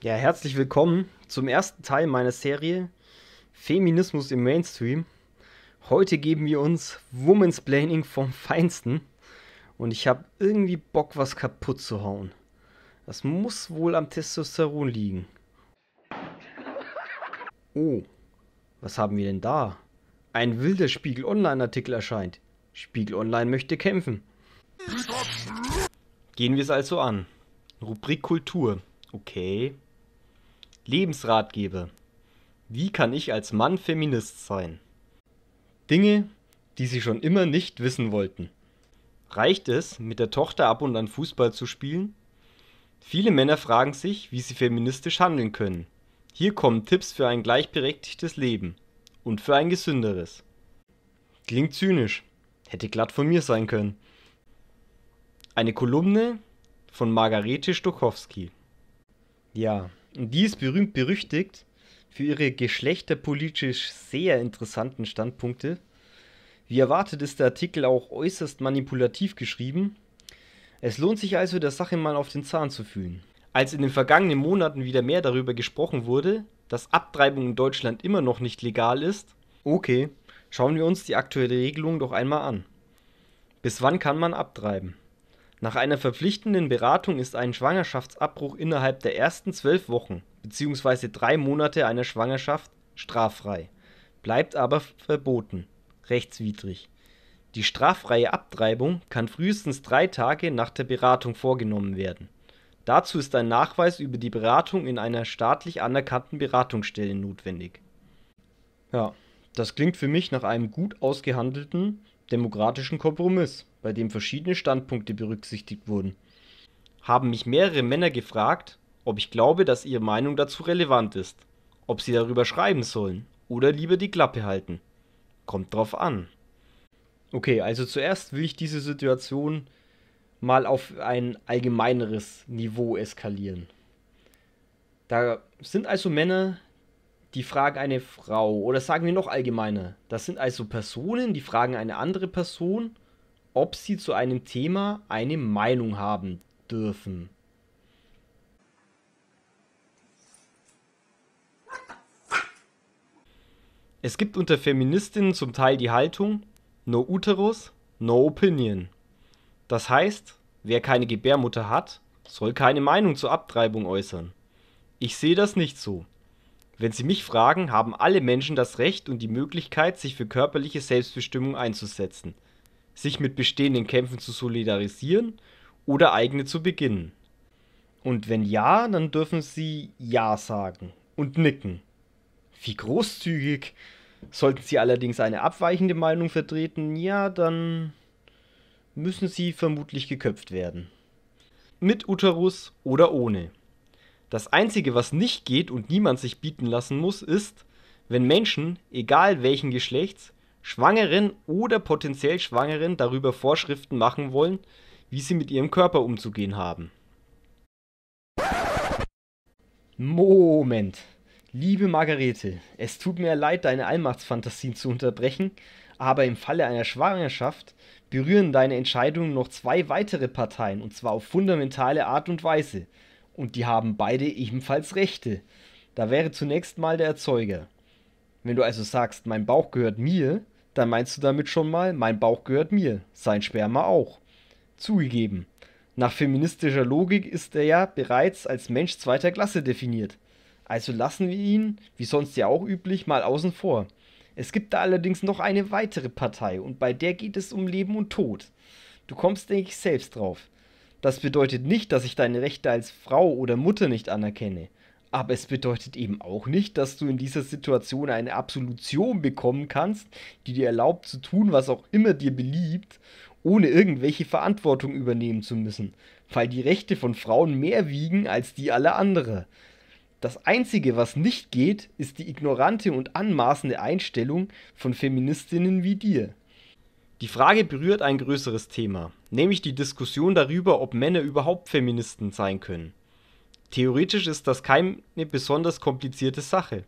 Ja, herzlich willkommen zum ersten Teil meiner Serie Feminismus im Mainstream. Heute geben wir uns Woman's Planning vom Feinsten und ich habe irgendwie Bock, was kaputt zu hauen. Das muss wohl am Testosteron liegen. Oh, was haben wir denn da? Ein wilder Spiegel Online-Artikel erscheint. Spiegel Online möchte kämpfen. Gehen wir es also an. Rubrik Kultur. Okay. Lebensratgeber. Wie kann ich als Mann Feminist sein? Dinge, die Sie schon immer nicht wissen wollten. Reicht es, mit der Tochter ab und an Fußball zu spielen? Viele Männer fragen sich, wie sie feministisch handeln können. Hier kommen Tipps für ein gleichberechtigtes Leben und für ein gesünderes. Klingt zynisch, hätte glatt von mir sein können. Eine Kolumne von Margarete Stokowski. Ja, und die ist berühmt berüchtigt für ihre geschlechterpolitisch sehr interessanten Standpunkte. Wie erwartet ist der Artikel auch äußerst manipulativ geschrieben. Es lohnt sich also, der Sache mal auf den Zahn zu fühlen. Als in den vergangenen Monaten wieder mehr darüber gesprochen wurde, dass Abtreibung in Deutschland immer noch nicht legal ist, okay, schauen wir uns die aktuelle Regelung doch einmal an. Bis wann kann man abtreiben? Nach einer verpflichtenden Beratung ist ein Schwangerschaftsabbruch innerhalb der ersten zwölf Wochen bzw. drei Monate einer Schwangerschaft straffrei, bleibt aber verboten (rechtswidrig). Die straffreie Abtreibung kann frühestens drei Tage nach der Beratung vorgenommen werden. Dazu ist ein Nachweis über die Beratung in einer staatlich anerkannten Beratungsstelle notwendig. Ja, das klingt für mich nach einem gut ausgehandelten demokratischen Kompromiss bei dem verschiedene Standpunkte berücksichtigt wurden, haben mich mehrere Männer gefragt, ob ich glaube, dass ihre Meinung dazu relevant ist, ob sie darüber schreiben sollen oder lieber die Klappe halten. Kommt drauf an. Okay, also zuerst will ich diese Situation mal auf ein allgemeineres Niveau eskalieren. Da sind also Männer, die fragen eine Frau, oder sagen wir noch allgemeiner, das sind also Personen, die fragen eine andere Person ob sie zu einem Thema eine Meinung haben dürfen. Es gibt unter Feministinnen zum Teil die Haltung No Uterus, No Opinion. Das heißt, wer keine Gebärmutter hat, soll keine Meinung zur Abtreibung äußern. Ich sehe das nicht so. Wenn Sie mich fragen, haben alle Menschen das Recht und die Möglichkeit, sich für körperliche Selbstbestimmung einzusetzen sich mit bestehenden Kämpfen zu solidarisieren oder eigene zu beginnen? Und wenn ja, dann dürfen sie Ja sagen und nicken. Wie großzügig. Sollten sie allerdings eine abweichende Meinung vertreten, ja, dann müssen sie vermutlich geköpft werden. Mit Uterus oder ohne. Das Einzige, was nicht geht und niemand sich bieten lassen muss, ist, wenn Menschen, egal welchen Geschlechts, Schwangeren oder potenziell Schwangeren darüber Vorschriften machen wollen, wie sie mit ihrem Körper umzugehen haben. Moment. Liebe Margarete, es tut mir leid, deine Allmachtsfantasien zu unterbrechen, aber im Falle einer Schwangerschaft berühren deine Entscheidungen noch zwei weitere Parteien, und zwar auf fundamentale Art und Weise. Und die haben beide ebenfalls Rechte. Da wäre zunächst mal der Erzeuger. Wenn du also sagst, mein Bauch gehört mir, dann meinst du damit schon mal, mein Bauch gehört mir, sein Sperma auch. Zugegeben, nach feministischer Logik ist er ja bereits als Mensch zweiter Klasse definiert. Also lassen wir ihn, wie sonst ja auch üblich, mal außen vor. Es gibt da allerdings noch eine weitere Partei und bei der geht es um Leben und Tod. Du kommst, denke ich, selbst drauf. Das bedeutet nicht, dass ich deine Rechte als Frau oder Mutter nicht anerkenne. Aber es bedeutet eben auch nicht, dass du in dieser Situation eine Absolution bekommen kannst, die dir erlaubt zu tun, was auch immer dir beliebt, ohne irgendwelche Verantwortung übernehmen zu müssen, weil die Rechte von Frauen mehr wiegen als die aller anderen. Das Einzige, was nicht geht, ist die ignorante und anmaßende Einstellung von Feministinnen wie dir. Die Frage berührt ein größeres Thema, nämlich die Diskussion darüber, ob Männer überhaupt Feministen sein können. Theoretisch ist das keine besonders komplizierte Sache.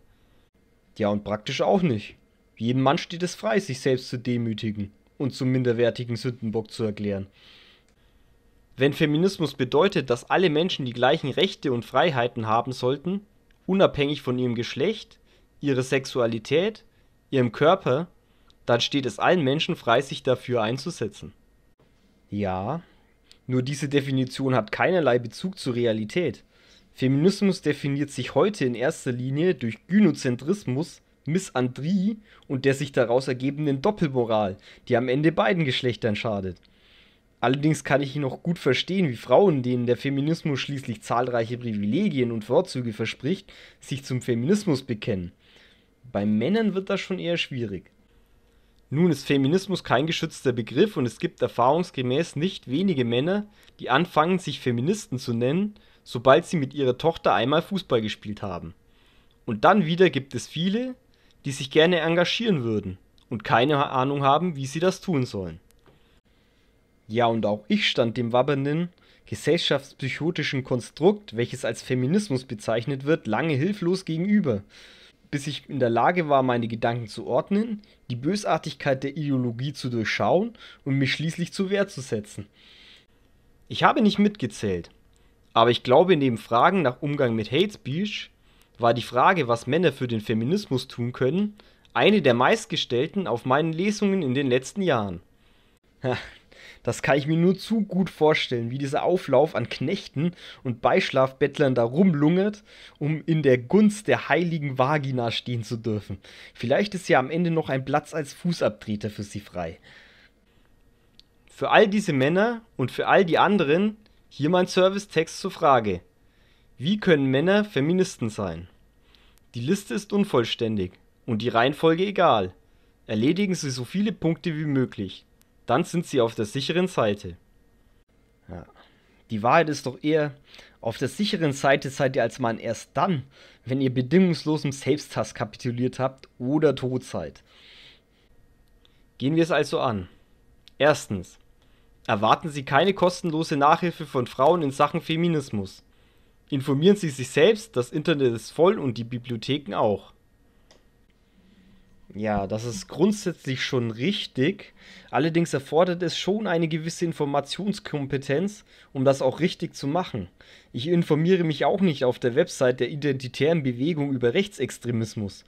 Ja, und praktisch auch nicht. Jedem Mann steht es frei, sich selbst zu demütigen und zum minderwertigen Sündenbock zu erklären. Wenn Feminismus bedeutet, dass alle Menschen die gleichen Rechte und Freiheiten haben sollten, unabhängig von ihrem Geschlecht, ihrer Sexualität, ihrem Körper, dann steht es allen Menschen frei, sich dafür einzusetzen. Ja, nur diese Definition hat keinerlei Bezug zur Realität. Feminismus definiert sich heute in erster Linie durch Gynozentrismus, Misandrie und der sich daraus ergebenden Doppelmoral, die am Ende beiden Geschlechtern schadet. Allerdings kann ich noch gut verstehen, wie Frauen, denen der Feminismus schließlich zahlreiche Privilegien und Vorzüge verspricht, sich zum Feminismus bekennen. Bei Männern wird das schon eher schwierig. Nun ist Feminismus kein geschützter Begriff und es gibt erfahrungsgemäß nicht wenige Männer, die anfangen, sich Feministen zu nennen, sobald sie mit ihrer Tochter einmal Fußball gespielt haben. Und dann wieder gibt es viele, die sich gerne engagieren würden und keine Ahnung haben, wie sie das tun sollen. Ja, und auch ich stand dem wabbernden, gesellschaftspsychotischen Konstrukt, welches als Feminismus bezeichnet wird, lange hilflos gegenüber, bis ich in der Lage war, meine Gedanken zu ordnen, die Bösartigkeit der Ideologie zu durchschauen und mich schließlich zur Wehr zu setzen. Ich habe nicht mitgezählt, aber ich glaube, neben Fragen nach Umgang mit Hate Speech war die Frage, was Männer für den Feminismus tun können, eine der meistgestellten auf meinen Lesungen in den letzten Jahren. Das kann ich mir nur zu gut vorstellen, wie dieser Auflauf an Knechten und Beischlafbettlern da rumlungert, um in der Gunst der heiligen Vagina stehen zu dürfen. Vielleicht ist ja am Ende noch ein Platz als Fußabtreter für sie frei. Für all diese Männer und für all die anderen, hier mein Servicetext zur Frage: Wie können Männer Feministen sein? Die Liste ist unvollständig und die Reihenfolge egal. Erledigen Sie so viele Punkte wie möglich. Dann sind Sie auf der sicheren Seite. Ja. Die Wahrheit ist doch eher, auf der sicheren Seite seid ihr als Mann erst dann, wenn ihr bedingungslos im Selbsthass kapituliert habt oder tot seid. Gehen wir es also an. Erstens. Erwarten Sie keine kostenlose Nachhilfe von Frauen in Sachen Feminismus. Informieren Sie sich selbst, das Internet ist voll und die Bibliotheken auch. Ja, das ist grundsätzlich schon richtig. Allerdings erfordert es schon eine gewisse Informationskompetenz, um das auch richtig zu machen. Ich informiere mich auch nicht auf der Website der Identitären Bewegung über Rechtsextremismus.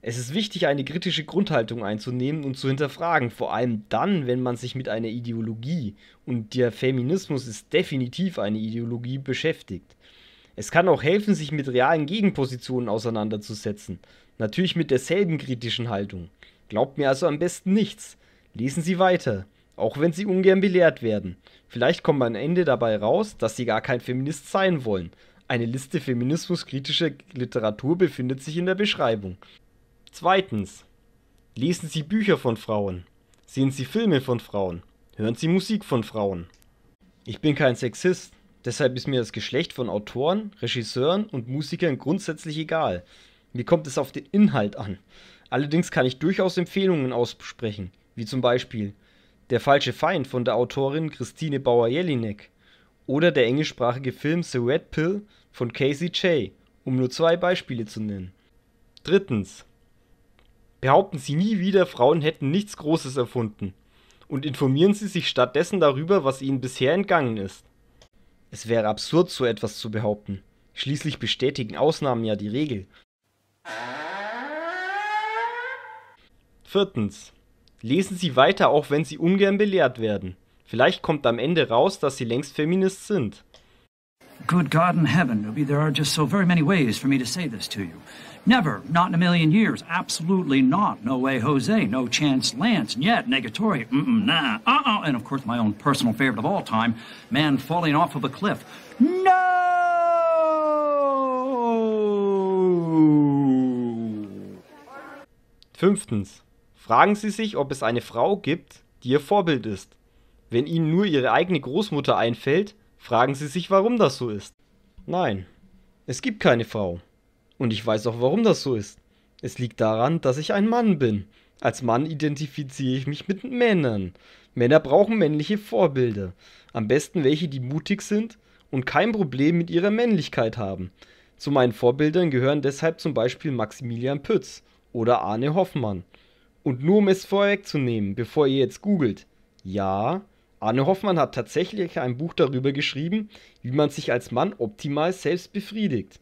Es ist wichtig, eine kritische Grundhaltung einzunehmen und zu hinterfragen, vor allem dann, wenn man sich mit einer Ideologie, und der Feminismus ist definitiv eine Ideologie, beschäftigt. Es kann auch helfen, sich mit realen Gegenpositionen auseinanderzusetzen, natürlich mit derselben kritischen Haltung. Glaubt mir also am besten nichts. Lesen Sie weiter, auch wenn Sie ungern belehrt werden. Vielleicht kommt am Ende dabei raus, dass Sie gar kein Feminist sein wollen. Eine Liste feminismuskritischer Literatur befindet sich in der Beschreibung. Zweitens. Lesen Sie Bücher von Frauen. Sehen Sie Filme von Frauen. Hören Sie Musik von Frauen. Ich bin kein Sexist, deshalb ist mir das Geschlecht von Autoren, Regisseuren und Musikern grundsätzlich egal. Mir kommt es auf den Inhalt an. Allerdings kann ich durchaus Empfehlungen aussprechen, wie zum Beispiel Der falsche Feind von der Autorin Christine Bauer-Jelinek oder der englischsprachige Film The Red Pill von Casey J, um nur zwei Beispiele zu nennen. Drittens behaupten Sie nie wieder, Frauen hätten nichts Großes erfunden und informieren Sie sich stattdessen darüber, was Ihnen bisher entgangen ist. Es wäre absurd, so etwas zu behaupten. Schließlich bestätigen Ausnahmen ja die Regel. Viertens. Lesen Sie weiter, auch wenn Sie ungern belehrt werden. Vielleicht kommt am Ende raus, dass Sie längst Feminist sind. Good God in heaven, Ruby, there are just so very many ways for me to say this to you. Never, not in a million years, absolutely not. No way, Jose, no chance, Lance, yet, negatory, mm-mm, nah, uh-uh, and of course my own personal favorite of all time, man falling off of a cliff. No! Fünftens. Fragen Sie sich, ob es eine Frau gibt, die Ihr Vorbild ist. Wenn Ihnen nur Ihre eigene Großmutter einfällt, fragen Sie sich, warum das so ist. Nein, es gibt keine Frau. Und ich weiß auch, warum das so ist. Es liegt daran, dass ich ein Mann bin. Als Mann identifiziere ich mich mit Männern. Männer brauchen männliche Vorbilder. Am besten welche, die mutig sind und kein Problem mit ihrer Männlichkeit haben. Zu meinen Vorbildern gehören deshalb zum Beispiel Maximilian Pütz oder Arne Hoffmann. Und nur um es vorwegzunehmen, bevor ihr jetzt googelt, ja, Arne Hoffmann hat tatsächlich ein Buch darüber geschrieben, wie man sich als Mann optimal selbst befriedigt.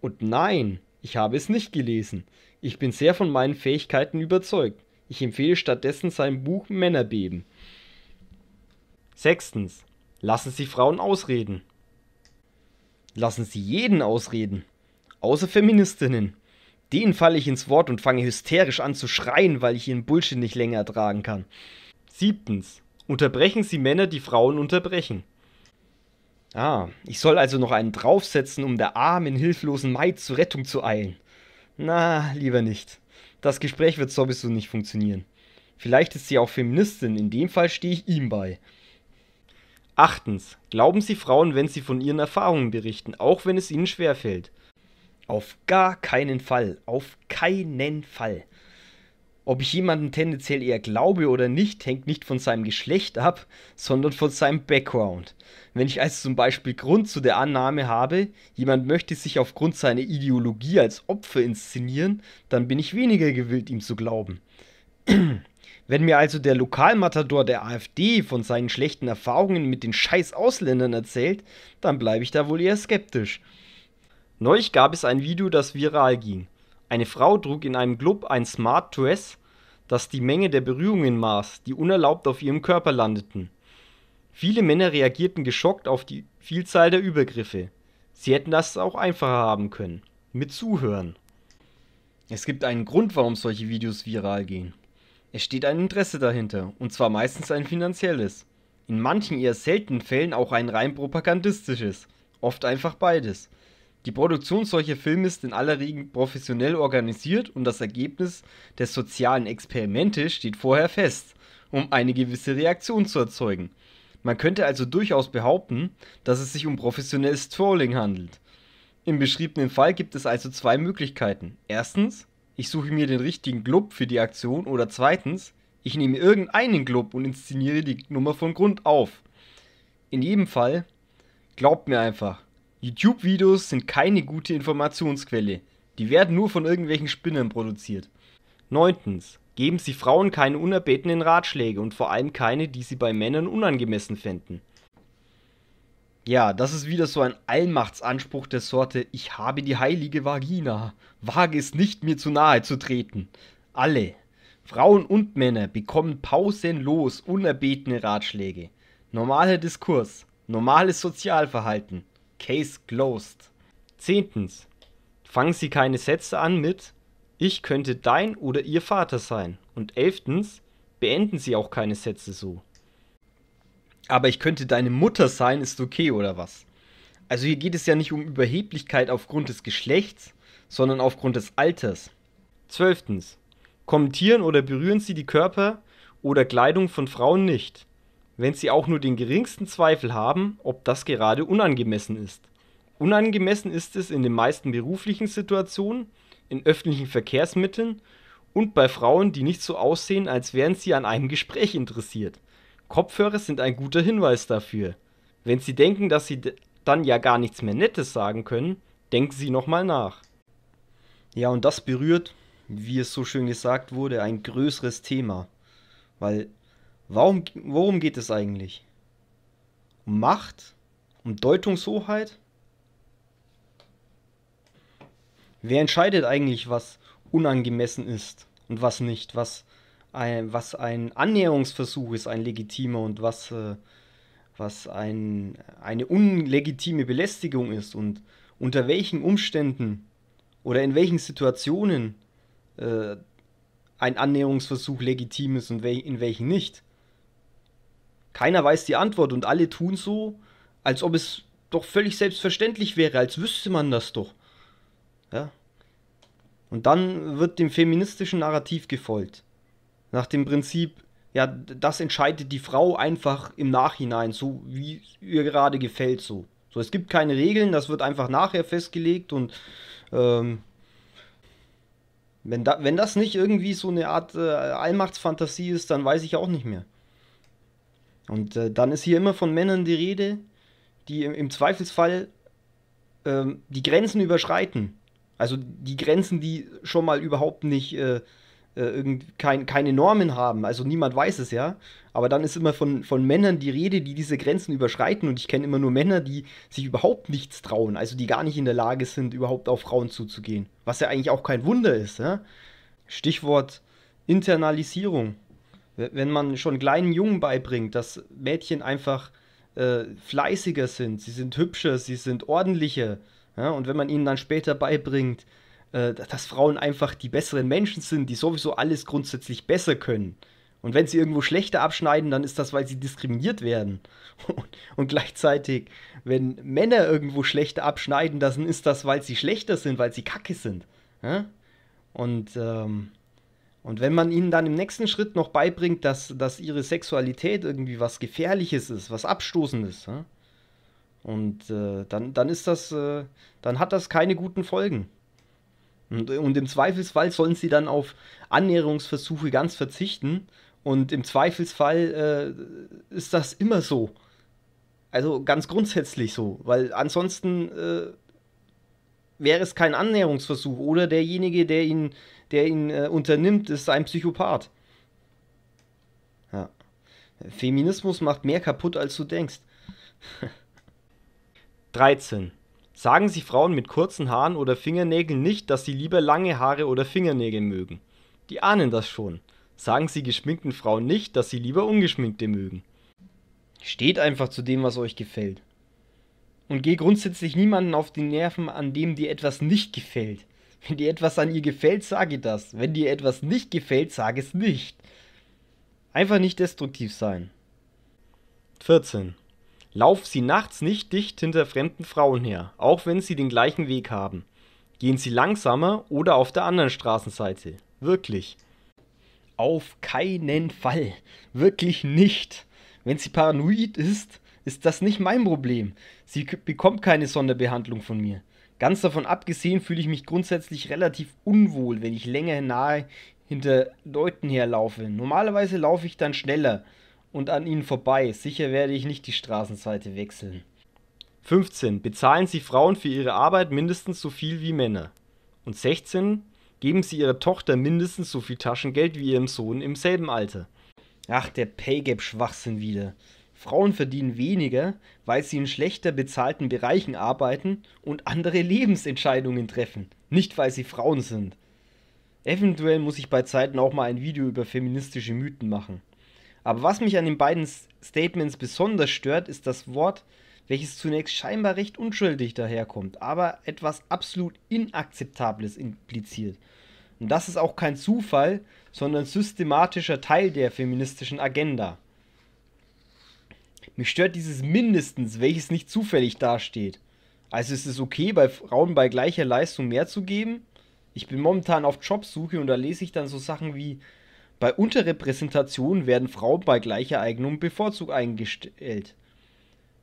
Und nein, ich habe es nicht gelesen. Ich bin sehr von meinen Fähigkeiten überzeugt. Ich empfehle stattdessen sein Buch Männerbeben. Sechstens. Lassen Sie Frauen ausreden. Lassen Sie jeden ausreden. Außer Feministinnen. Denen falle ich ins Wort und fange hysterisch an zu schreien, weil ich ihren Bullshit nicht länger ertragen kann. Siebtens. Unterbrechen Sie Männer, die Frauen unterbrechen. Ah, ich soll also noch einen draufsetzen, um der armen, hilflosen Maid zur Rettung zu eilen. Na, lieber nicht. Das Gespräch wird sowieso nicht funktionieren. Vielleicht ist sie auch Feministin, in dem Fall stehe ich ihm bei. Achtens. Glauben Sie Frauen, wenn sie von ihren Erfahrungen berichten, auch wenn es ihnen schwerfällt? Auf gar keinen Fall, auf keinen Fall. Ob ich jemanden tendenziell eher glaube oder nicht, hängt nicht von seinem Geschlecht ab, sondern von seinem Background. Wenn ich also zum Beispiel Grund zu der Annahme habe, jemand möchte sich aufgrund seiner Ideologie als Opfer inszenieren, dann bin ich weniger gewillt, ihm zu glauben. Wenn mir also der Lokalmatador der AfD von seinen schlechten Erfahrungen mit den scheiß Ausländern erzählt, dann bleibe ich da wohl eher skeptisch. Neulich gab es ein Video, das viral ging. Eine Frau trug in einem Club ein Smart Dress, dass die Menge der Berührungen maß, die unerlaubt auf ihrem Körper landeten. Viele Männer reagierten geschockt auf die Vielzahl der Übergriffe. Sie hätten das auch einfacher haben können. Mit Zuhören. Es gibt einen Grund, warum solche Videos viral gehen. Es steht ein Interesse dahinter, und zwar meistens ein finanzielles. In manchen eher seltenen Fällen auch ein rein propagandistisches. Oft einfach beides. Die Produktion solcher Filme ist in aller Regel professionell organisiert und das Ergebnis der sozialen Experimente steht vorher fest, um eine gewisse Reaktion zu erzeugen. Man könnte also durchaus behaupten, dass es sich um professionelles Trolling handelt. Im beschriebenen Fall gibt es also zwei Möglichkeiten. Erstens, ich suche mir den richtigen Club für die Aktion oder zweitens, ich nehme irgendeinen Club und inszeniere die Nummer von Grund auf. In jedem Fall, glaubt mir einfach, YouTube-Videos sind keine gute Informationsquelle. Die werden nur von irgendwelchen Spinnern produziert. 9. Geben Sie Frauen keine unerbetenen Ratschläge und vor allem keine, die Sie bei Männern unangemessen fänden. Ja, das ist wieder so ein Allmachtsanspruch der Sorte, ich habe die heilige Vagina, wage es nicht, mir zu nahe zu treten. Alle, Frauen und Männer, bekommen pausenlos unerbetene Ratschläge. Normaler Diskurs, normales Sozialverhalten. Case closed. Zehntens. Fangen Sie keine Sätze an mit Ich könnte dein oder Ihr Vater sein. Und elftens. Beenden Sie auch keine Sätze so. Aber ich könnte deine Mutter sein, ist okay oder was? Also hier geht es ja nicht um Überheblichkeit aufgrund des Geschlechts, sondern aufgrund des Alters. Zwölftens. Kommentieren oder berühren Sie die Körper oder Kleidung von Frauen nicht wenn sie auch nur den geringsten Zweifel haben, ob das gerade unangemessen ist. Unangemessen ist es in den meisten beruflichen Situationen, in öffentlichen Verkehrsmitteln und bei Frauen, die nicht so aussehen, als wären sie an einem Gespräch interessiert. Kopfhörer sind ein guter Hinweis dafür. Wenn Sie denken, dass Sie dann ja gar nichts mehr Nettes sagen können, denken Sie nochmal nach. Ja, und das berührt, wie es so schön gesagt wurde, ein größeres Thema. Weil Warum, worum geht es eigentlich? Um Macht? Um Deutungshoheit? Wer entscheidet eigentlich, was unangemessen ist und was nicht? Was ein, was ein Annäherungsversuch ist, ein legitimer und was, äh, was ein, eine unlegitime Belästigung ist und unter welchen Umständen oder in welchen Situationen äh, ein Annäherungsversuch legitim ist und in welchen nicht. Keiner weiß die Antwort und alle tun so, als ob es doch völlig selbstverständlich wäre, als wüsste man das doch. Ja? Und dann wird dem feministischen Narrativ gefolgt. Nach dem Prinzip, ja, das entscheidet die Frau einfach im Nachhinein, so wie ihr gerade gefällt, so. So, es gibt keine Regeln, das wird einfach nachher festgelegt und ähm, wenn, da, wenn das nicht irgendwie so eine Art äh, Allmachtsfantasie ist, dann weiß ich auch nicht mehr. Und äh, dann ist hier immer von Männern die Rede, die im, im Zweifelsfall ähm, die Grenzen überschreiten. Also die Grenzen, die schon mal überhaupt nicht äh, äh, irgend, kein, keine Normen haben. Also niemand weiß es ja. Aber dann ist immer von, von Männern die Rede, die diese Grenzen überschreiten. Und ich kenne immer nur Männer, die sich überhaupt nichts trauen. Also die gar nicht in der Lage sind, überhaupt auf Frauen zuzugehen. Was ja eigentlich auch kein Wunder ist. Ja? Stichwort Internalisierung wenn man schon kleinen Jungen beibringt, dass Mädchen einfach äh, fleißiger sind, sie sind hübscher, sie sind ordentlicher, ja, und wenn man ihnen dann später beibringt, äh, dass Frauen einfach die besseren Menschen sind, die sowieso alles grundsätzlich besser können. Und wenn sie irgendwo schlechter abschneiden, dann ist das, weil sie diskriminiert werden. Und gleichzeitig, wenn Männer irgendwo schlechter abschneiden, dann ist das, weil sie schlechter sind, weil sie kacke sind. Ja? Und ähm, und wenn man ihnen dann im nächsten Schritt noch beibringt, dass, dass ihre Sexualität irgendwie was Gefährliches ist, was Abstoßendes, ja? und äh, dann, dann ist das, äh, dann hat das keine guten Folgen. Und, äh, und, im Zweifelsfall sollen sie dann auf Annäherungsversuche ganz verzichten. Und im Zweifelsfall äh, ist das immer so. Also ganz grundsätzlich so, weil ansonsten äh, wäre es kein Annäherungsversuch oder derjenige, der ihnen der ihn äh, unternimmt, ist ein Psychopath. Ja. Feminismus macht mehr kaputt, als du denkst. 13. Sagen Sie Frauen mit kurzen Haaren oder Fingernägeln nicht, dass sie lieber lange Haare oder Fingernägel mögen. Die ahnen das schon. Sagen Sie geschminkten Frauen nicht, dass sie lieber ungeschminkte mögen. Steht einfach zu dem, was euch gefällt. Und geh grundsätzlich niemanden auf die Nerven, an dem dir etwas nicht gefällt. Wenn dir etwas an ihr gefällt, sage das. Wenn dir etwas nicht gefällt, sage es nicht. Einfach nicht destruktiv sein. 14. Lauf sie nachts nicht dicht hinter fremden Frauen her, auch wenn sie den gleichen Weg haben. Gehen sie langsamer oder auf der anderen Straßenseite. Wirklich. Auf keinen Fall. Wirklich nicht. Wenn sie paranoid ist, ist das nicht mein Problem. Sie bekommt keine Sonderbehandlung von mir. Ganz davon abgesehen fühle ich mich grundsätzlich relativ unwohl, wenn ich länger nahe hinter Leuten herlaufe. Normalerweise laufe ich dann schneller und an ihnen vorbei. Sicher werde ich nicht die Straßenseite wechseln. 15. Bezahlen Sie Frauen für ihre Arbeit mindestens so viel wie Männer. Und 16. Geben Sie Ihrer Tochter mindestens so viel Taschengeld wie Ihrem Sohn im selben Alter. Ach, der Pay Gap Schwachsinn wieder. Frauen verdienen weniger, weil sie in schlechter bezahlten Bereichen arbeiten und andere Lebensentscheidungen treffen, nicht weil sie Frauen sind. Eventuell muss ich bei Zeiten auch mal ein Video über feministische Mythen machen. Aber was mich an den beiden Statements besonders stört, ist das Wort, welches zunächst scheinbar recht unschuldig daherkommt, aber etwas absolut Inakzeptables impliziert. Und das ist auch kein Zufall, sondern systematischer Teil der feministischen Agenda. Mich stört dieses mindestens, welches nicht zufällig dasteht. Also ist es okay, bei Frauen bei gleicher Leistung mehr zu geben? Ich bin momentan auf Jobsuche und da lese ich dann so Sachen wie, bei Unterrepräsentation werden Frauen bei gleicher Eignung bevorzugt eingestellt.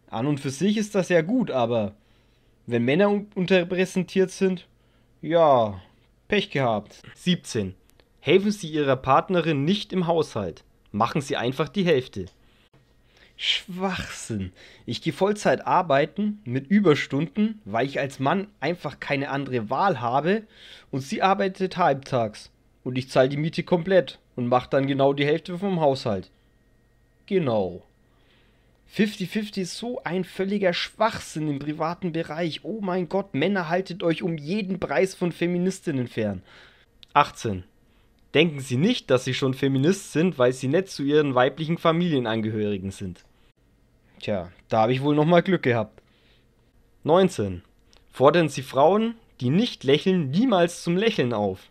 An und für sich ist das ja gut, aber wenn Männer unterrepräsentiert sind, ja, Pech gehabt. 17. Helfen Sie Ihrer Partnerin nicht im Haushalt. Machen Sie einfach die Hälfte. Schwachsinn. Ich gehe Vollzeit arbeiten mit Überstunden, weil ich als Mann einfach keine andere Wahl habe und sie arbeitet halbtags und ich zahle die Miete komplett und mache dann genau die Hälfte vom Haushalt. Genau. 50-50 ist so ein völliger Schwachsinn im privaten Bereich. Oh mein Gott, Männer haltet euch um jeden Preis von Feministinnen fern. 18 denken sie nicht, dass sie schon Feminist sind, weil sie nett zu ihren weiblichen Familienangehörigen sind. Tja, da habe ich wohl nochmal Glück gehabt. 19. Fordern Sie Frauen, die nicht lächeln, niemals zum Lächeln auf.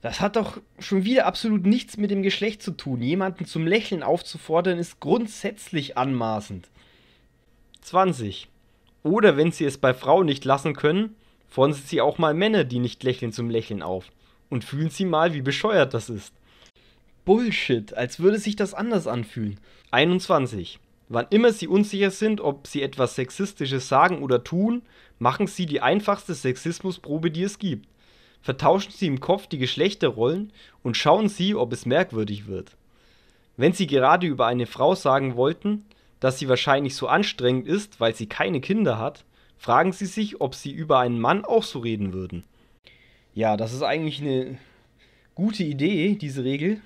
Das hat doch schon wieder absolut nichts mit dem Geschlecht zu tun. Jemanden zum Lächeln aufzufordern ist grundsätzlich anmaßend. 20. Oder wenn Sie es bei Frauen nicht lassen können, fordern Sie auch mal Männer, die nicht lächeln, zum Lächeln auf und fühlen sie mal, wie bescheuert das ist. Bullshit, als würde sich das anders anfühlen. 21. Wann immer sie unsicher sind, ob sie etwas Sexistisches sagen oder tun, machen sie die einfachste Sexismusprobe, die es gibt. Vertauschen sie im Kopf die Geschlechterrollen und schauen sie, ob es merkwürdig wird. Wenn sie gerade über eine Frau sagen wollten, dass sie wahrscheinlich so anstrengend ist, weil sie keine Kinder hat, fragen sie sich, ob sie über einen Mann auch so reden würden. Ja, das ist eigentlich eine gute Idee, diese Regel.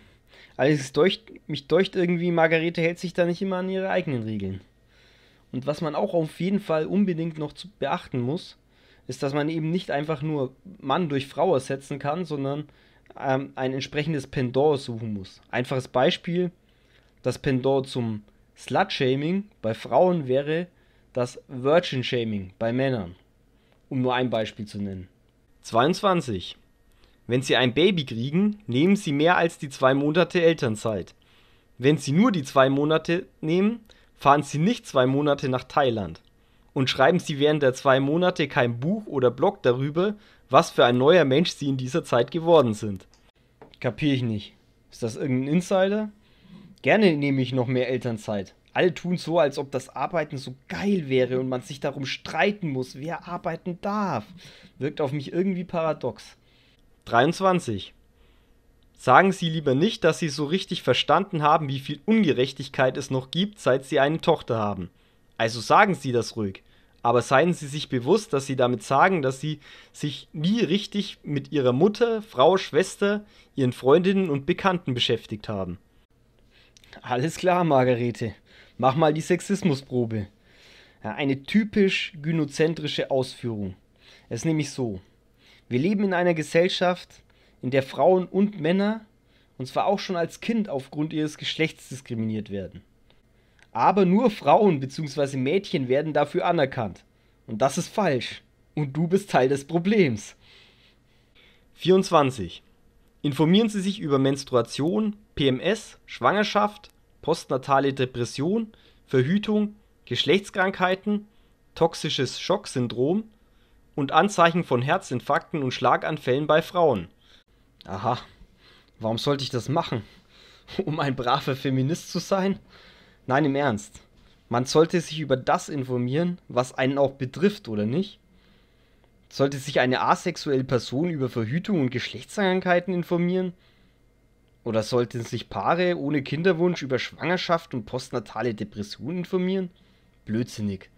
Allerdings deucht, mich deucht irgendwie, Margarete hält sich da nicht immer an ihre eigenen Regeln. Und was man auch auf jeden Fall unbedingt noch zu beachten muss, ist, dass man eben nicht einfach nur Mann durch Frau ersetzen kann, sondern ähm, ein entsprechendes Pendant suchen muss. Einfaches Beispiel: Das Pendant zum Slut-Shaming bei Frauen wäre das Virgin-Shaming bei Männern. Um nur ein Beispiel zu nennen. 22. Wenn Sie ein Baby kriegen, nehmen Sie mehr als die zwei Monate Elternzeit. Wenn Sie nur die zwei Monate nehmen, fahren Sie nicht zwei Monate nach Thailand. Und schreiben Sie während der zwei Monate kein Buch oder Blog darüber, was für ein neuer Mensch Sie in dieser Zeit geworden sind. Kapiere ich nicht. Ist das irgendein Insider? Gerne nehme ich noch mehr Elternzeit. Alle tun so, als ob das Arbeiten so geil wäre und man sich darum streiten muss, wer arbeiten darf. Wirkt auf mich irgendwie paradox. 23. Sagen Sie lieber nicht, dass Sie so richtig verstanden haben, wie viel Ungerechtigkeit es noch gibt, seit Sie eine Tochter haben. Also sagen Sie das ruhig. Aber seien Sie sich bewusst, dass Sie damit sagen, dass Sie sich nie richtig mit Ihrer Mutter, Frau, Schwester, Ihren Freundinnen und Bekannten beschäftigt haben. Alles klar, Margarete. Mach mal die Sexismusprobe. Ja, eine typisch gynozentrische Ausführung. Es ist nämlich so. Wir leben in einer Gesellschaft, in der Frauen und Männer, und zwar auch schon als Kind aufgrund ihres Geschlechts diskriminiert werden. Aber nur Frauen bzw. Mädchen werden dafür anerkannt. Und das ist falsch. Und du bist Teil des Problems. 24. Informieren Sie sich über Menstruation, PMS, Schwangerschaft, postnatale Depression, Verhütung, Geschlechtskrankheiten, toxisches Schocksyndrom und Anzeichen von Herzinfarkten und Schlaganfällen bei Frauen. Aha, warum sollte ich das machen? Um ein braver Feminist zu sein? Nein, im Ernst. Man sollte sich über das informieren, was einen auch betrifft, oder nicht? Sollte sich eine asexuelle Person über Verhütung und Geschlechtskrankheiten informieren? Oder sollten sich Paare ohne Kinderwunsch über Schwangerschaft und postnatale Depressionen informieren? Blödsinnig.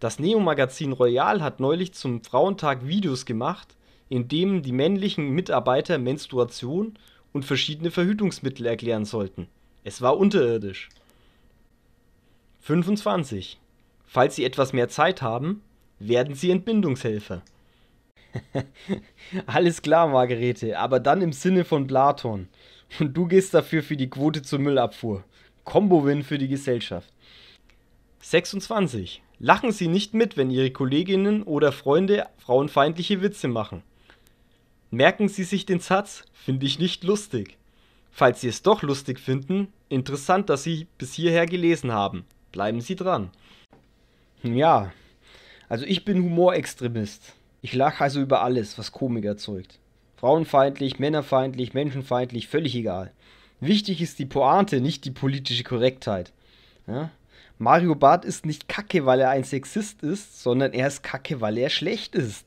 Das Neo-Magazin Royal hat neulich zum Frauentag Videos gemacht, in denen die männlichen Mitarbeiter Menstruation und verschiedene Verhütungsmittel erklären sollten. Es war unterirdisch. 25. Falls Sie etwas mehr Zeit haben, werden Sie Entbindungshelfer. Alles klar, Margarete, aber dann im Sinne von Platon. Und du gehst dafür für die Quote zur Müllabfuhr. Combo-Win für die Gesellschaft. 26. Lachen Sie nicht mit, wenn Ihre Kolleginnen oder Freunde frauenfeindliche Witze machen. Merken Sie sich den Satz, finde ich nicht lustig. Falls Sie es doch lustig finden, interessant, dass Sie bis hierher gelesen haben. Bleiben Sie dran. Hm, ja, also ich bin Humorextremist. Ich lache also über alles, was Komik erzeugt. Frauenfeindlich, männerfeindlich, menschenfeindlich, völlig egal. Wichtig ist die Pointe, nicht die politische Korrektheit. Ja? Mario Barth ist nicht kacke, weil er ein Sexist ist, sondern er ist kacke, weil er schlecht ist.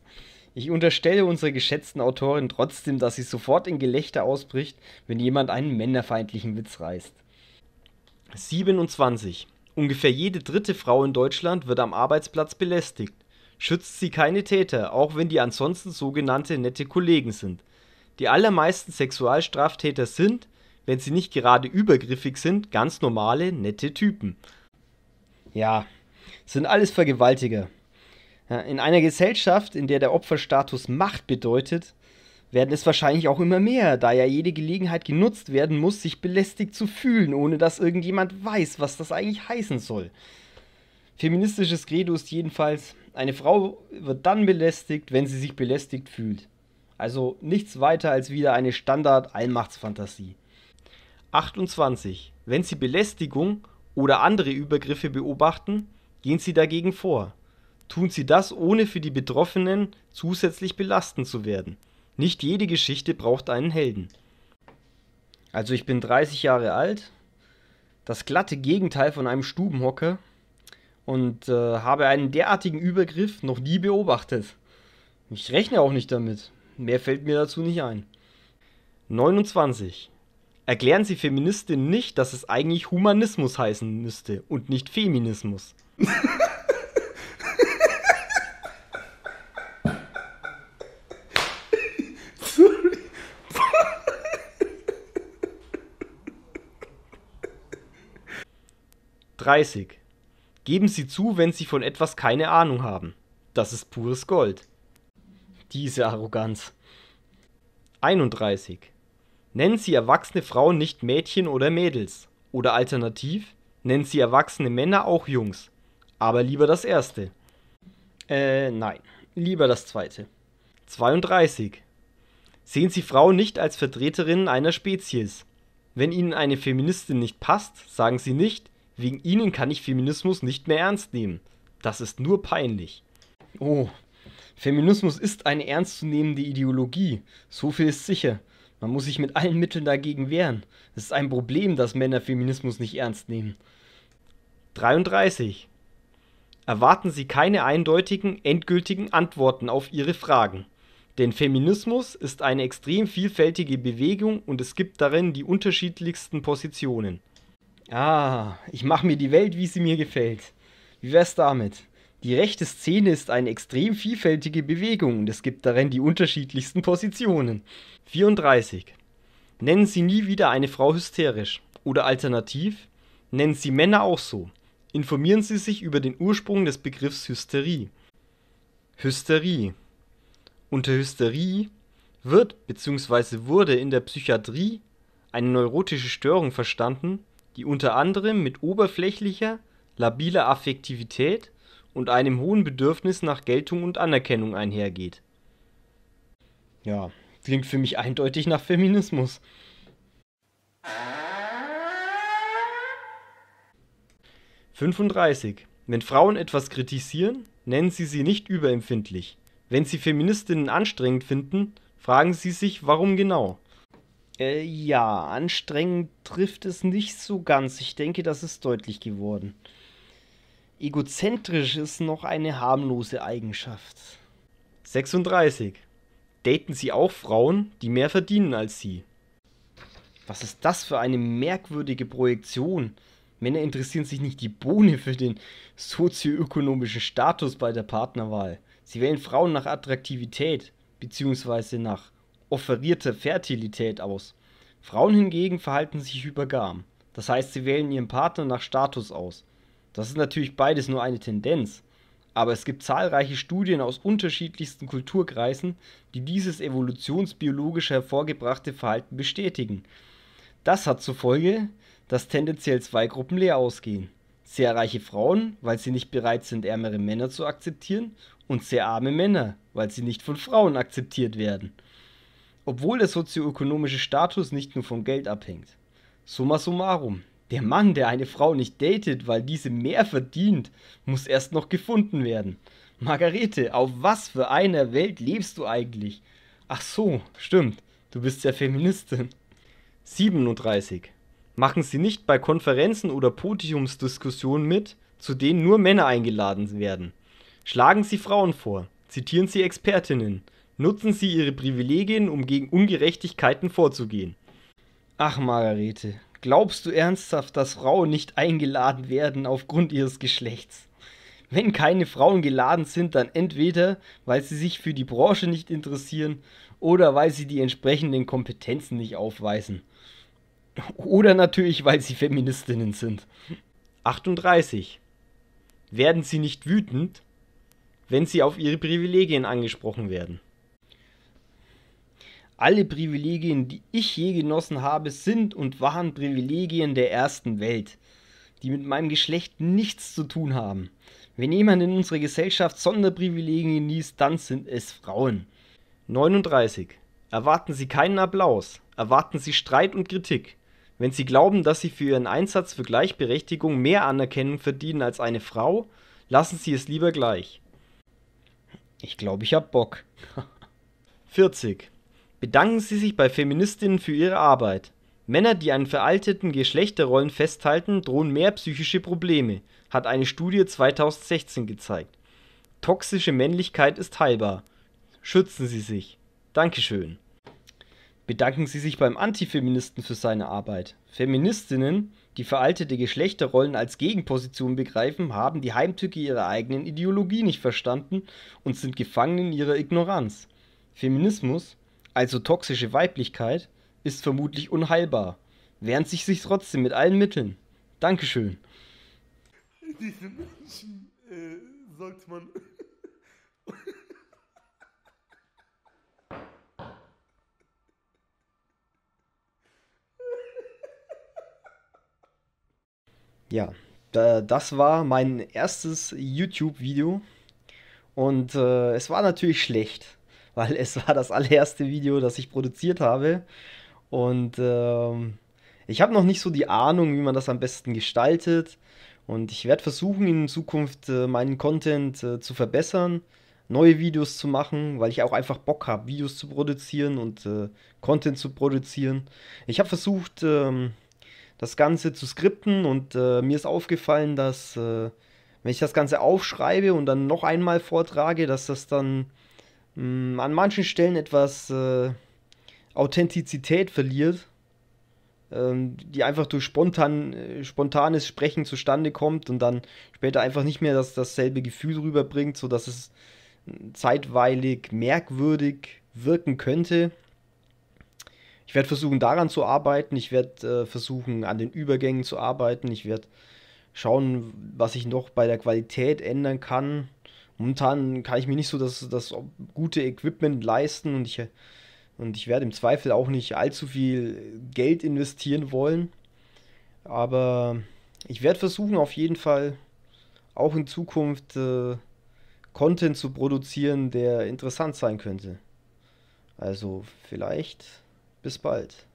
Ich unterstelle unserer geschätzten Autorin trotzdem, dass sie sofort in Gelächter ausbricht, wenn jemand einen männerfeindlichen Witz reißt. 27. Ungefähr jede dritte Frau in Deutschland wird am Arbeitsplatz belästigt schützt sie keine Täter, auch wenn die ansonsten sogenannte nette Kollegen sind. Die allermeisten Sexualstraftäter sind, wenn sie nicht gerade übergriffig sind, ganz normale, nette Typen. Ja, sind alles Vergewaltiger. In einer Gesellschaft, in der der Opferstatus Macht bedeutet, werden es wahrscheinlich auch immer mehr, da ja jede Gelegenheit genutzt werden muss, sich belästigt zu fühlen, ohne dass irgendjemand weiß, was das eigentlich heißen soll. Feministisches Credo ist jedenfalls, eine Frau wird dann belästigt, wenn sie sich belästigt fühlt. Also nichts weiter als wieder eine Standard-Allmachtsfantasie. 28. Wenn sie Belästigung oder andere Übergriffe beobachten, gehen sie dagegen vor. Tun sie das, ohne für die Betroffenen zusätzlich belastend zu werden. Nicht jede Geschichte braucht einen Helden. Also ich bin 30 Jahre alt, das glatte Gegenteil von einem Stubenhocker und äh, habe einen derartigen Übergriff noch nie beobachtet. Ich rechne auch nicht damit. Mehr fällt mir dazu nicht ein. 29. Erklären Sie Feministinnen nicht, dass es eigentlich Humanismus heißen müsste und nicht Feminismus. Dreißig. Geben Sie zu, wenn Sie von etwas keine Ahnung haben. Das ist pures Gold. Diese Arroganz. 31. Nennen Sie erwachsene Frauen nicht Mädchen oder Mädels. Oder alternativ, nennen Sie erwachsene Männer auch Jungs. Aber lieber das erste. Äh, nein. Lieber das zweite. 32. Sehen Sie Frauen nicht als Vertreterinnen einer Spezies. Wenn Ihnen eine Feministin nicht passt, sagen Sie nicht, Wegen ihnen kann ich Feminismus nicht mehr ernst nehmen. Das ist nur peinlich. Oh, Feminismus ist eine ernstzunehmende Ideologie. So viel ist sicher. Man muss sich mit allen Mitteln dagegen wehren. Es ist ein Problem, dass Männer Feminismus nicht ernst nehmen. 33. Erwarten Sie keine eindeutigen, endgültigen Antworten auf Ihre Fragen. Denn Feminismus ist eine extrem vielfältige Bewegung und es gibt darin die unterschiedlichsten Positionen. Ah, ich mache mir die Welt, wie sie mir gefällt. Wie wär's damit? Die rechte Szene ist eine extrem vielfältige Bewegung und es gibt darin die unterschiedlichsten Positionen. 34. Nennen Sie nie wieder eine Frau hysterisch. Oder alternativ, nennen Sie Männer auch so. Informieren Sie sich über den Ursprung des Begriffs Hysterie. Hysterie. Unter Hysterie wird bzw. wurde in der Psychiatrie eine neurotische Störung verstanden, die unter anderem mit oberflächlicher, labiler Affektivität und einem hohen Bedürfnis nach Geltung und Anerkennung einhergeht. Ja, klingt für mich eindeutig nach Feminismus. Fünfunddreißig. Wenn Frauen etwas kritisieren, nennen Sie sie nicht überempfindlich. Wenn Sie Feministinnen anstrengend finden, fragen Sie sich, warum genau. Äh, ja, anstrengend trifft es nicht so ganz. Ich denke, das ist deutlich geworden. Egozentrisch ist noch eine harmlose Eigenschaft. 36. Daten Sie auch Frauen, die mehr verdienen als Sie? Was ist das für eine merkwürdige Projektion? Männer interessieren sich nicht die Bohne für den sozioökonomischen Status bei der Partnerwahl. Sie wählen Frauen nach Attraktivität bzw. nach offerierte Fertilität aus. Frauen hingegen verhalten sich hypergam, das heißt, sie wählen ihren Partner nach Status aus. Das ist natürlich beides nur eine Tendenz, aber es gibt zahlreiche Studien aus unterschiedlichsten Kulturkreisen, die dieses evolutionsbiologisch hervorgebrachte Verhalten bestätigen. Das hat zur Folge, dass tendenziell zwei Gruppen leer ausgehen. Sehr reiche Frauen, weil sie nicht bereit sind, ärmere Männer zu akzeptieren, und sehr arme Männer, weil sie nicht von Frauen akzeptiert werden obwohl der sozioökonomische Status nicht nur vom Geld abhängt. Summa summarum, der Mann, der eine Frau nicht datet, weil diese mehr verdient, muss erst noch gefunden werden. Margarete, auf was für einer Welt lebst du eigentlich? Ach so, stimmt, du bist ja Feministin. 37. Machen Sie nicht bei Konferenzen oder Podiumsdiskussionen mit, zu denen nur Männer eingeladen werden. Schlagen Sie Frauen vor, zitieren Sie Expertinnen, Nutzen Sie Ihre Privilegien, um gegen Ungerechtigkeiten vorzugehen. Ach, Margarete, glaubst du ernsthaft, dass Frauen nicht eingeladen werden aufgrund ihres Geschlechts? Wenn keine Frauen geladen sind, dann entweder, weil sie sich für die Branche nicht interessieren oder weil sie die entsprechenden Kompetenzen nicht aufweisen. Oder natürlich, weil sie Feministinnen sind. 38. Werden sie nicht wütend, wenn sie auf ihre Privilegien angesprochen werden? Alle Privilegien, die ich je genossen habe, sind und waren Privilegien der ersten Welt, die mit meinem Geschlecht nichts zu tun haben. Wenn jemand in unserer Gesellschaft Sonderprivilegien genießt, dann sind es Frauen. 39. Erwarten Sie keinen Applaus, erwarten Sie Streit und Kritik. Wenn Sie glauben, dass Sie für Ihren Einsatz für Gleichberechtigung mehr Anerkennung verdienen als eine Frau, lassen Sie es lieber gleich. Ich glaube, ich hab Bock. 40. Bedanken Sie sich bei Feministinnen für ihre Arbeit. Männer, die an veralteten Geschlechterrollen festhalten, drohen mehr psychische Probleme, hat eine Studie 2016 gezeigt. Toxische Männlichkeit ist heilbar. Schützen Sie sich. Dankeschön. Bedanken Sie sich beim Antifeministen für seine Arbeit. Feministinnen, die veraltete Geschlechterrollen als Gegenposition begreifen, haben die Heimtücke ihrer eigenen Ideologie nicht verstanden und sind gefangen in ihrer Ignoranz. Feminismus also toxische Weiblichkeit, ist vermutlich unheilbar. Während sich sich trotzdem mit allen Mitteln. Dankeschön. Diese Menschen äh, sollte man. ja, das war mein erstes YouTube-Video und äh, es war natürlich schlecht weil es war das allererste Video, das ich produziert habe. Und ähm, ich habe noch nicht so die Ahnung, wie man das am besten gestaltet. Und ich werde versuchen, in Zukunft äh, meinen Content äh, zu verbessern, neue Videos zu machen, weil ich auch einfach Bock habe, Videos zu produzieren und äh, Content zu produzieren. Ich habe versucht, ähm, das Ganze zu skripten und äh, mir ist aufgefallen, dass äh, wenn ich das Ganze aufschreibe und dann noch einmal vortrage, dass das dann mh, mm, an manchen Stellen etwas äh, Authentizität verliert, ähm, die einfach durch spontan, äh, spontanes Sprechen zustande kommt und dann später einfach nicht mehr das, dasselbe Gefühl rüberbringt, sodass es hm, zeitweilig merkwürdig wirken könnte. Ich werde versuchen, daran zu arbeiten. Ich werde äh, versuchen, an den Übergängen zu arbeiten. Ich werde schauen, was ich noch bei der Qualität ändern kann. Momentan kann ich mir nicht so das, das gute Equipment leisten und ich, und ich werde im Zweifel auch nicht allzu viel Geld investieren wollen. Aber ich werde versuchen, auf jeden Fall auch in Zukunft äh, Content zu produzieren, der interessant sein könnte. Also vielleicht bis bald.